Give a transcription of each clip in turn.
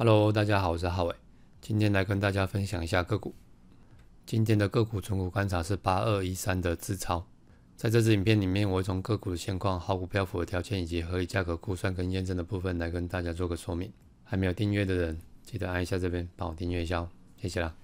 Hello，大家好，我是浩伟，今天来跟大家分享一下个股。今天的个股从股观察是八二一三的自超。在这支影片里面，我会从个股的现况、好股票符合条件以及合理价格估算跟验证的部分来跟大家做个说明。还没有订阅的人，记得按一下这边帮我订阅一下，哦，谢谢啦。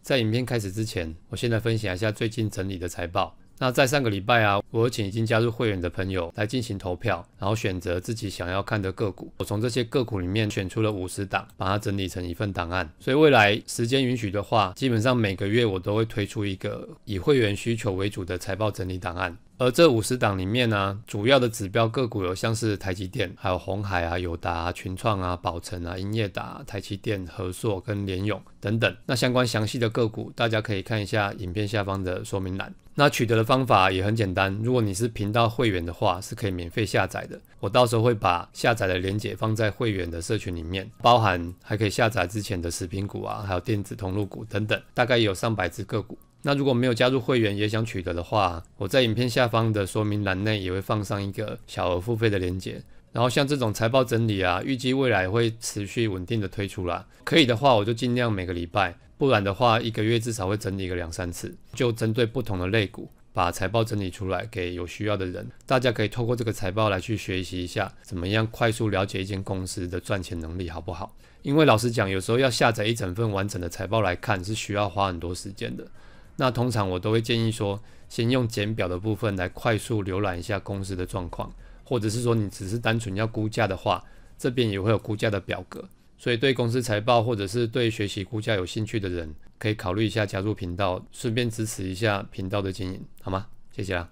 在影片开始之前，我先来分享一下最近整理的财报。那在上个礼拜啊，我请已经加入会员的朋友来进行投票，然后选择自己想要看的个股。我从这些个股里面选出了五十档，把它整理成一份档案。所以未来时间允许的话，基本上每个月我都会推出一个以会员需求为主的财报整理档案。而这五十档里面呢，主要的指标个股有像是台积电、还有红海啊、友达、群创啊、宝成啊、英业达、台积电、和硕跟联勇等等。那相关详细的个股，大家可以看一下影片下方的说明栏。那取得的方法也很简单，如果你是频道会员的话，是可以免费下载的。我到时候会把下载的链接放在会员的社群里面，包含还可以下载之前的食品股啊，还有电子通路股等等，大概有上百只个股。那如果没有加入会员也想取得的话，我在影片下方的说明栏内也会放上一个小额付费的链接。然后像这种财报整理啊，预计未来会持续稳定的推出啦。可以的话，我就尽量每个礼拜；不然的话，一个月至少会整理个两三次，就针对不同的类股，把财报整理出来给有需要的人。大家可以透过这个财报来去学习一下，怎么样快速了解一间公司的赚钱能力好不好？因为老实讲，有时候要下载一整份完整的财报来看，是需要花很多时间的。那通常我都会建议说，先用简表的部分来快速浏览一下公司的状况，或者是说你只是单纯要估价的话，这边也会有估价的表格。所以对公司财报或者是对学习估价有兴趣的人，可以考虑一下加入频道，顺便支持一下频道的经营，好吗？谢谢啦。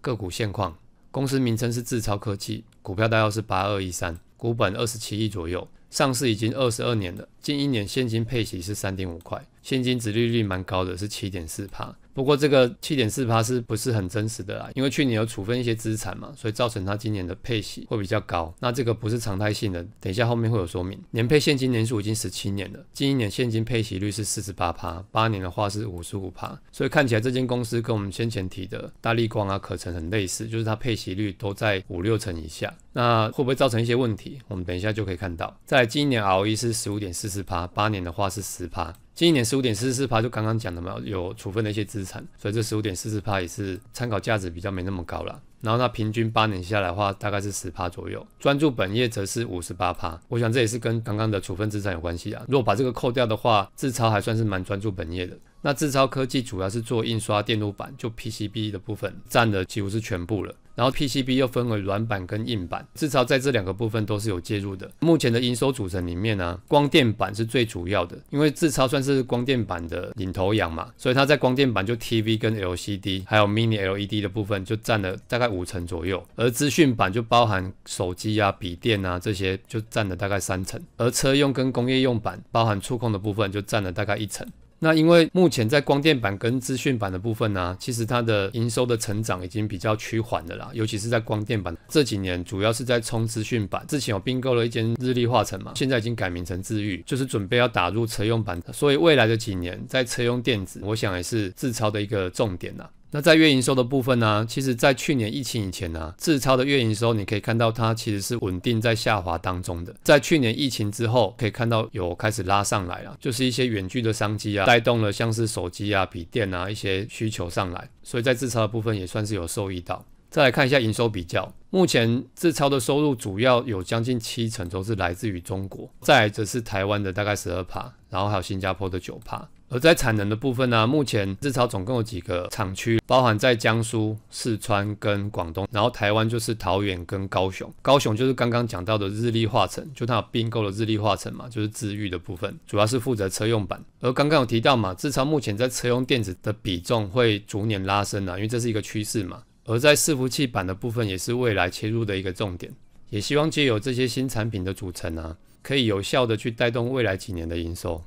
个股现况，公司名称是智超科技，股票代号是八二一三，股本二十七亿左右。上市已经二十二年了，近一年现金配息是三点五块，现金值利率蛮高的，是七点四帕。不过这个七点四帕是不是很真实的啊？因为去年有处分一些资产嘛，所以造成它今年的配息会比较高。那这个不是常态性的，等一下后面会有说明。年配现金年数已经十七年了，近一年现金配息率是四十八趴，八年的话是五十五趴。所以看起来这间公司跟我们先前提的大力光啊、可成很类似，就是它配息率都在五六成以下。那会不会造成一些问题？我们等一下就可以看到，在今年 ROE 是十五点四四趴，八年的话是十趴。近一年十五点四四趴，就刚刚讲的嘛，有处分的一些资产，所以这十五点四四趴也是参考价值比较没那么高了。然后那平均八年下来的话，大概是十趴左右。专注本业则是五十八趴，我想这也是跟刚刚的处分资产有关系啊。如果把这个扣掉的话，智超还算是蛮专注本业的。那智超科技主要是做印刷电路板，就 PCB 的部分占的几乎是全部了。然后 PCB 又分为软板跟硬板，自超在这两个部分都是有介入的。目前的营收组成里面呢，光电板是最主要的，因为自超算是光电板的领头羊嘛，所以它在光电板就 TV 跟 LCD 还有 Mini LED 的部分就占了大概五成左右，而资讯板就包含手机啊、笔电啊这些就占了大概三成，而车用跟工业用板包含触控的部分就占了大概一层。那因为目前在光电板跟资讯板的部分呢，其实它的营收的成长已经比较趋缓的啦。尤其是在光电板这几年，主要是在冲资讯板。之前有并购了一间日立化成嘛，现在已经改名成智昱，就是准备要打入车用板。所以未来的几年，在车用电子，我想也是自超的一个重点呐。那在月营收的部分呢，其实，在去年疫情以前呢，自超的月营收，你可以看到它其实是稳定在下滑当中的。在去年疫情之后，可以看到有开始拉上来了，就是一些远距的商机啊，带动了像是手机啊、笔电啊一些需求上来，所以在自超的部分也算是有受益到。再来看一下营收比较，目前自超的收入主要有将近七成都是来自于中国，再来则是台湾的大概十二帕，然后还有新加坡的九帕。而在产能的部分呢，目前日超总共有几个厂区，包含在江苏、四川跟广东，然后台湾就是桃园跟高雄。高雄就是刚刚讲到的日立化成，就它并购了日立化成嘛，就是自愈的部分，主要是负责车用版。而刚刚有提到嘛，日超目前在车用电子的比重会逐年拉升啊，因为这是一个趋势嘛。而在伺服器版的部分，也是未来切入的一个重点，也希望借由这些新产品的组成啊，可以有效的去带动未来几年的营收。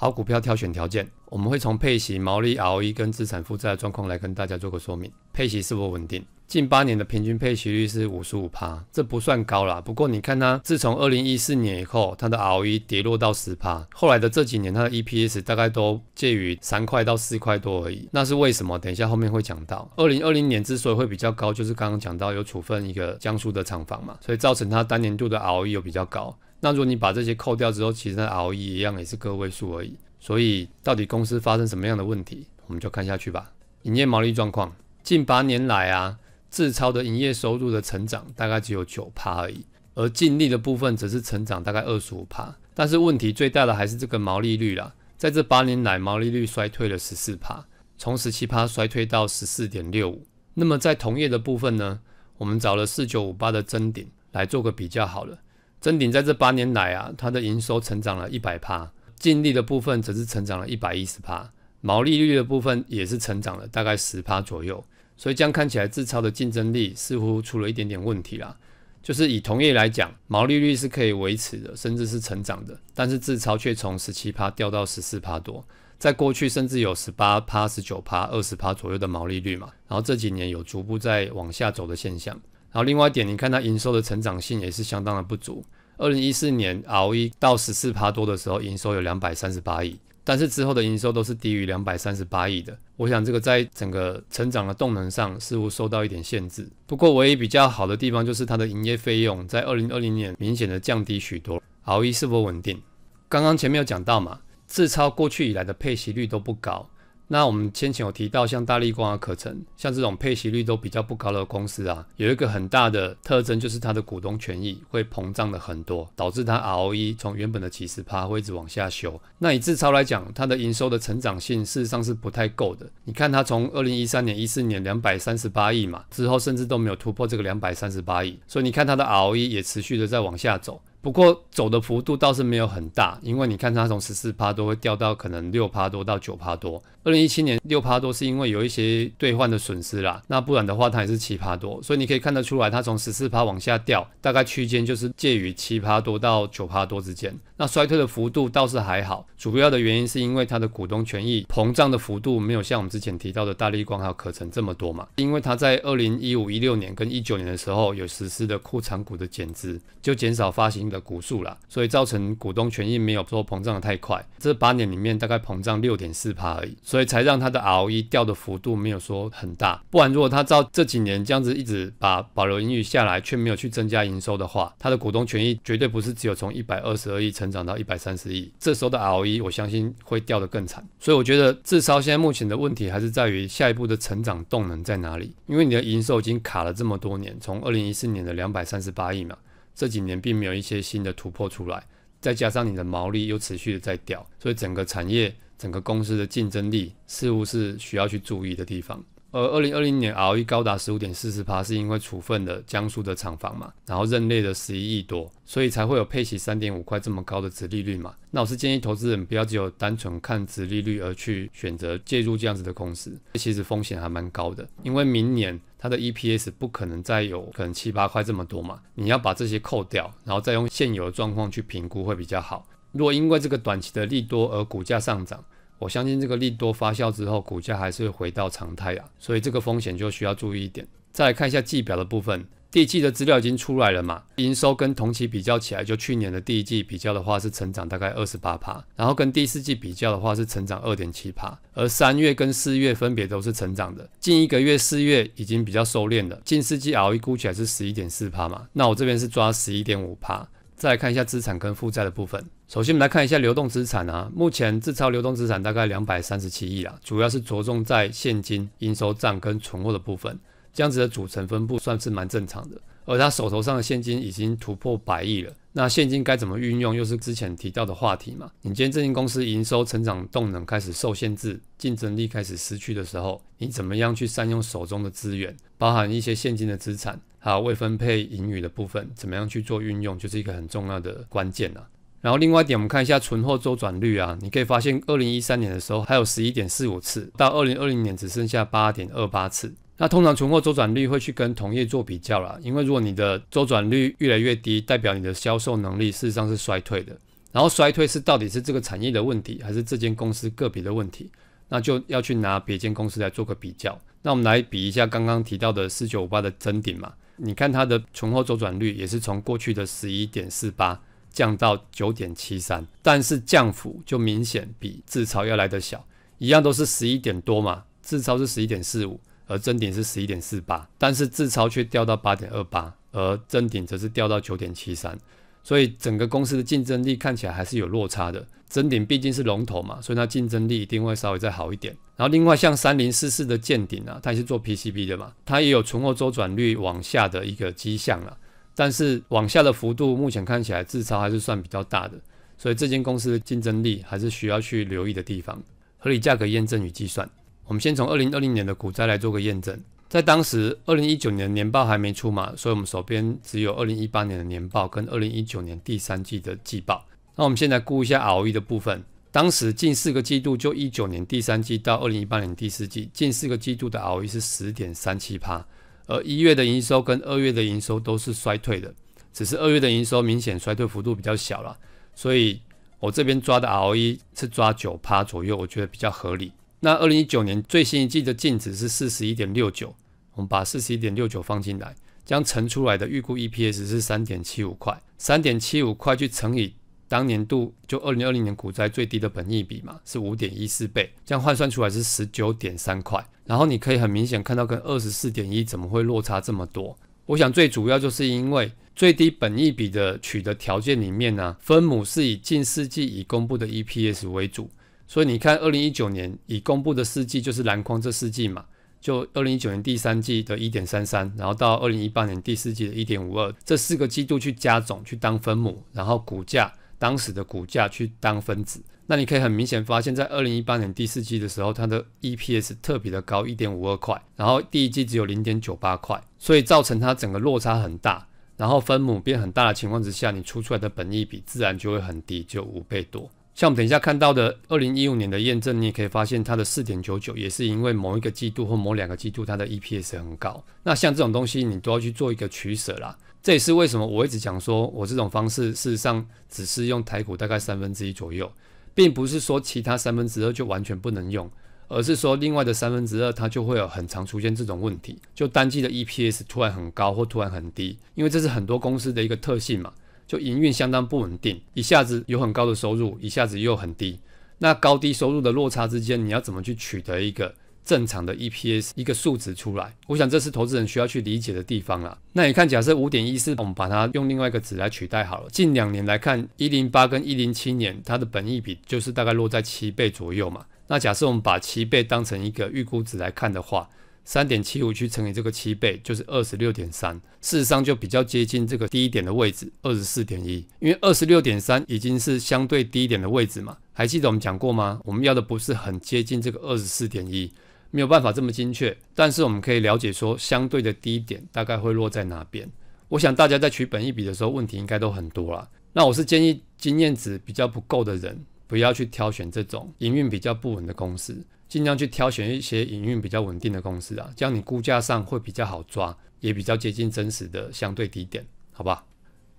好股票挑选条件，我们会从配息、毛利、ROE 跟资产负债状况来跟大家做个说明。配息是否稳定？近八年的平均配息率是五十五趴，这不算高啦。不过你看它自从二零一四年以后，它的 ROE 跌落到十趴，后来的这几年它的 EPS 大概都介于三块到四块多而已。那是为什么？等一下后面会讲到。二零二零年之所以会比较高，就是刚刚讲到有处分一个江苏的厂房嘛，所以造成它当年度的 ROE 有比较高。那如果你把这些扣掉之后，其实 ROE 一样也是个位数而已。所以到底公司发生什么样的问题，我们就看下去吧。营业毛利状况，近八年来啊，智超的营业收入的成长大概只有九趴而已，而净利的部分则是成长大概二十五趴。但是问题最大的还是这个毛利率啦，在这八年来毛利率衰退了十四趴，从十七趴衰退到十四点六五。那么在同业的部分呢，我们找了四九五八的增顶来做个比较好了。真鼎在这八年来啊，它的营收成长了一百趴，净利的部分则是成长了一百一十趴，毛利率的部分也是成长了大概十趴左右。所以这样看起来，智超的竞争力似乎出了一点点问题啦。就是以同业来讲，毛利率是可以维持的，甚至是成长的，但是智超却从十七趴掉到十四趴多。在过去，甚至有十八趴、十九趴、二十趴左右的毛利率嘛，然后这几年有逐步在往下走的现象。然后另外一点，你看它营收的成长性也是相当的不足。二零一四年 ROE 到十四趴多的时候，营收有两百三十八亿，但是之后的营收都是低于两百三十八亿的。我想这个在整个成长的动能上似乎受到一点限制。不过唯一比较好的地方就是它的营业费用在二零二零年明显的降低许多。ROE 是否稳定？刚刚前面有讲到嘛，自超过去以来的配息率都不高。那我们先前有提到，像大力光啊、可成，像这种配息率都比较不高的公司啊，有一个很大的特征，就是它的股东权益会膨胀的很多，导致它 ROE 从原本的几十趴会一直往下修。那以智超来讲，它的营收的成长性事实上是不太够的，你看它从2013年、14年238亿嘛，之后甚至都没有突破这个238亿，所以你看它的 ROE 也持续的在往下走。不过走的幅度倒是没有很大，因为你看它从十四趴多会掉到可能六趴多到九趴多。二零一七年六趴多是因为有一些兑换的损失啦，那不然的话它也是七趴多。所以你可以看得出来，它从十四趴往下掉，大概区间就是介于七趴多到九趴多之间。那衰退的幅度倒是还好，主要的原因是因为它的股东权益膨胀的幅度没有像我们之前提到的大力光还有可成这么多嘛，因为它在二零一五一六年跟一九年的时候有实施的库藏股的减值，就减少发行。的股数啦，所以造成股东权益没有说膨胀的太快，这八年里面大概膨胀六点四帕而已，所以才让它的 ROE 掉的幅度没有说很大。不然如果它照这几年这样子一直把保留盈余下来，却没有去增加营收的话，它的股东权益绝对不是只有从一百二十二亿成长到一百三十亿，这时候的 ROE 我相信会掉得更惨。所以我觉得智超现在目前的问题还是在于下一步的成长动能在哪里，因为你的营收已经卡了这么多年，从二零一四年的两百三十八亿嘛。这几年并没有一些新的突破出来，再加上你的毛利又持续的在掉，所以整个产业、整个公司的竞争力似乎是需要去注意的地方。而二零二零年 ROE 高达十五点四十%，是因为处分了江苏的厂房嘛，然后认列的十一亿多，所以才会有配息三点五块这么高的值利率嘛。那我是建议投资人不要只有单纯看值利率而去选择介入这样子的公司，这其实风险还蛮高的，因为明年。它的 EPS 不可能再有可能七八块这么多嘛？你要把这些扣掉，然后再用现有的状况去评估会比较好。如果因为这个短期的利多而股价上涨，我相信这个利多发酵之后，股价还是会回到常态啊。所以这个风险就需要注意一点。再来看一下季表的部分。第一季的资料已经出来了嘛？营收跟同期比较起来，就去年的第一季比较的话是成长大概二十八趴，然后跟第四季比较的话是成长二点七趴，而三月跟四月分别都是成长的。近一个月四月已经比较收敛了，近四季熬 e 估起来是十一点四趴嘛？那我这边是抓十一点五趴。再来看一下资产跟负债的部分，首先我们来看一下流动资产啊，目前自超流动资产大概两百三十七亿啊，主要是着重在现金、应收账跟存货的部分。这样子的组成分布算是蛮正常的，而他手头上的现金已经突破百亿了。那现金该怎么运用，又是之前提到的话题嘛？你今天这间公司营收成长动能开始受限制，竞争力开始失去的时候，你怎么样去善用手中的资源，包含一些现金的资产还有未分配盈余的部分，怎么样去做运用，就是一个很重要的关键了。然后另外一点，我们看一下存货周转率啊，你可以发现，二零一三年的时候还有十一点四五次，到二零二零年只剩下八点二八次。那通常存货周转率会去跟同业做比较啦，因为如果你的周转率越来越低，代表你的销售能力事实上是衰退的。然后衰退是到底是这个产业的问题，还是这间公司个别的问题？那就要去拿别间公司来做个比较。那我们来比一下刚刚提到的四九五八的增顶嘛，你看它的存货周转率也是从过去的十一点四八降到九点七三，但是降幅就明显比自超要来的小，一样都是十一点多嘛，自超是十一点四五。而真顶是十一点四八，但是自超却掉到八点二八，而真顶则是掉到九点七三，所以整个公司的竞争力看起来还是有落差的。真顶毕竟是龙头嘛，所以它竞争力一定会稍微再好一点。然后另外像三零四四的见顶啊，它也是做 PCB 的嘛，它也有存货周转率往下的一个迹象了，但是往下的幅度目前看起来自超还是算比较大的，所以这间公司的竞争力还是需要去留意的地方。合理价格验证与计算。我们先从二零二零年的股灾来做个验证，在当时二零一九年年报还没出嘛，所以我们手边只有二零一八年的年报跟二零一九年第三季的季报。那我们现在估一下 ROE 的部分，当时近四个季度就一九年第三季到二零一八年第四季，近四个季度的 ROE 是十点三七趴，而一月的营收跟二月的营收都是衰退的，只是二月的营收明显衰退幅度比较小了，所以我这边抓的 ROE 是抓九趴左右，我觉得比较合理。那二零一九年最新一季的净值是四十一点六九，我们把四十一点六九放进来，将乘出来的预估 EPS 是三点七五块，三点七五块去乘以当年度就二零二零年股灾最低的本益比嘛，是五点一四倍，这样换算出来是十九点三块，然后你可以很明显看到跟二十四点一怎么会落差这么多？我想最主要就是因为最低本益比的取得条件里面呢，分母是以近四季已公布的 EPS 为主。所以你看，二零一九年已公布的四季就是蓝框这四季嘛，就二零一九年第三季的一点三三，然后到二零一八年第四季的一点五二，这四个季度去加总去当分母，然后股价当时的股价去当分子，那你可以很明显发现，在二零一八年第四季的时候，它的 EPS 特别的高，一点五二块，然后第一季只有零点九八块，所以造成它整个落差很大，然后分母变很大的情况之下，你出出来的本益比自然就会很低，就五倍多。像我们等一下看到的，二零一五年的验证，你也可以发现它的四点九九也是因为某一个季度或某两个季度它的 EPS 很高。那像这种东西，你都要去做一个取舍啦。这也是为什么我一直讲说我这种方式事实上只是用台股大概三分之一左右，并不是说其他三分之二就完全不能用，而是说另外的三分之二它就会有很常出现这种问题，就单季的 EPS 突然很高或突然很低，因为这是很多公司的一个特性嘛。就营运相当不稳定，一下子有很高的收入，一下子又很低。那高低收入的落差之间，你要怎么去取得一个正常的 EPS 一个数值出来？我想这是投资人需要去理解的地方了。那你看，假设五点一四，我们把它用另外一个值来取代好了。近两年来看，一零八跟一零七年它的本益比就是大概落在七倍左右嘛。那假设我们把七倍当成一个预估值来看的话，三点七五去乘以这个七倍，就是二十六点三。事实上，就比较接近这个低点的位置，二十四点一。因为二十六点三已经是相对低点的位置嘛。还记得我们讲过吗？我们要的不是很接近这个二十四点一，没有办法这么精确。但是我们可以了解说，相对的低点大概会落在哪边。我想大家在取本一笔的时候，问题应该都很多了。那我是建议经验值比较不够的人。不要去挑选这种营运比较不稳的公司，尽量去挑选一些营运比较稳定的公司啊，这样你估价上会比较好抓，也比较接近真实的相对低点，好吧？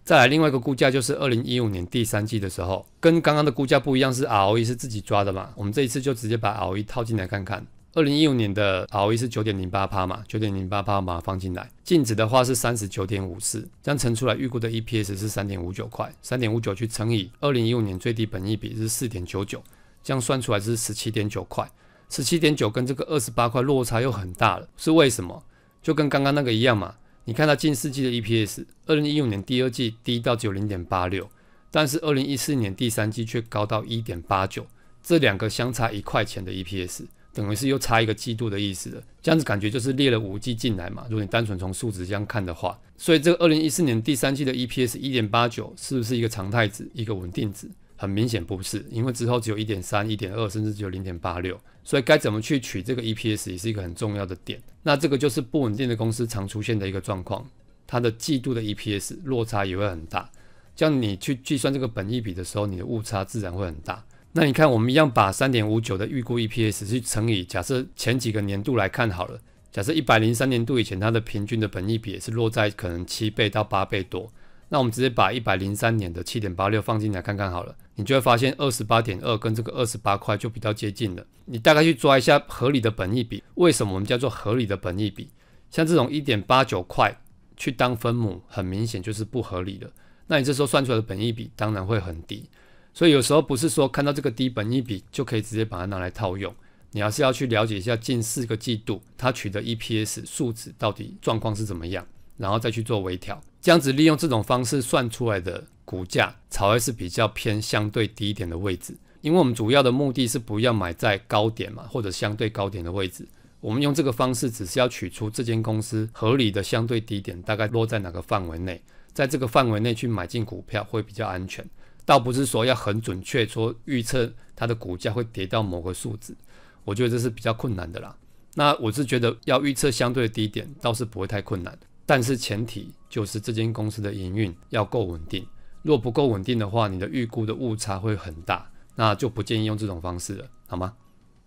再来另外一个估价就是二零一五年第三季的时候，跟刚刚的估价不一样，是 ROE 是自己抓的嘛，我们这一次就直接把 ROE 套进来看看。二零一五年的 ROE 是九点零八帕嘛？九点零八帕嘛，放进来净值的话是三十九点五四，这样乘出来预估的 EPS 是三点五九块，三点五九去乘以二零一五年最低本益比是四点九九，这样算出来是十七点九块，十七点九跟这个二十八块落差又很大了，是为什么？就跟刚刚那个一样嘛？你看它近四季的 EPS，二零一五年第二季低到九零点八六，但是二零一四年第三季却高到一点八九，这两个相差一块钱的 EPS。等于是又差一个季度的意思了，这样子感觉就是列了五季进来嘛。如果你单纯从数值这样看的话，所以这个二零一四年第三季的 EPS 一点八九是不是一个常态值、一个稳定值？很明显不是，因为之后只有一点三、一点二，甚至只有零点八六。所以该怎么去取这个 EPS 也是一个很重要的点。那这个就是不稳定的公司常出现的一个状况，它的季度的 EPS 落差也会很大，这样你去计算这个本益比的时候，你的误差自然会很大。那你看，我们一样把三点五九的预估 EPS 去乘以，假设前几个年度来看好了，假设一百零三年度以前它的平均的本益比也是落在可能七倍到八倍多，那我们直接把一百零三年的七点八六放进来看看好了，你就会发现二十八点二跟这个二十八块就比较接近了。你大概去抓一下合理的本益比，为什么我们叫做合理的本益比？像这种一点八九块去当分母，很明显就是不合理的，那你这时候算出来的本益比当然会很低。所以有时候不是说看到这个低本一笔就可以直接把它拿来套用，你还是要去了解一下近四个季度它取得 EPS 数值到底状况是怎么样，然后再去做微调。这样子利用这种方式算出来的股价，才会是比较偏相对低一点的位置。因为我们主要的目的是不要买在高点嘛，或者相对高点的位置。我们用这个方式，只是要取出这间公司合理的相对低点，大概落在哪个范围内，在这个范围内去买进股票会比较安全。倒不是说要很准确说预测它的股价会跌到某个数字，我觉得这是比较困难的啦。那我是觉得要预测相对低点倒是不会太困难，但是前提就是这间公司的营运要够稳定。如果不够稳定的话，你的预估的误差会很大，那就不建议用这种方式了，好吗？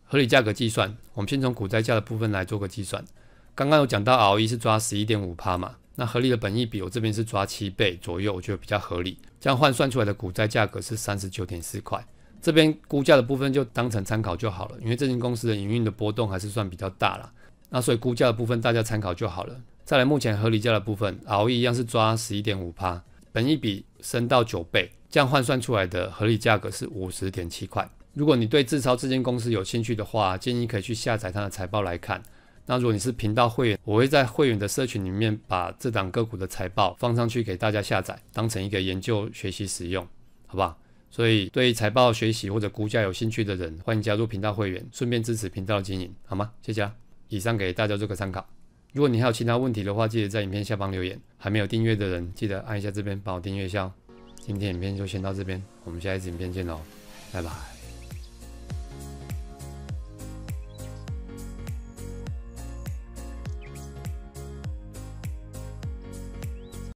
合理价格计算，我们先从股灾价的部分来做个计算。刚刚有讲到，熬一是抓十一点五帕嘛。那合理的本益比，我这边是抓七倍左右，我觉得比较合理。这样换算出来的股债价格是三十九点四块。这边估价的部分就当成参考就好了，因为这间公司的营运的波动还是算比较大啦。那所以估价的部分大家参考就好了。再来，目前合理价的部分，r o e 一样是抓十一点五趴，本益比升到九倍，这样换算出来的合理价格是五十点七块。如果你对智超这间公司有兴趣的话，建议可以去下载它的财报来看。那如果你是频道会员，我会在会员的社群里面把这档个股的财报放上去给大家下载，当成一个研究学习使用，好吧？所以对财报学习或者估价有兴趣的人，欢迎加入频道会员，顺便支持频道经营，好吗？谢谢。以上给大家做个参考。如果你还有其他问题的话，记得在影片下方留言。还没有订阅的人，记得按一下这边帮我订阅一下。哦。今天影片就先到这边，我们下一次影片见喽，拜拜。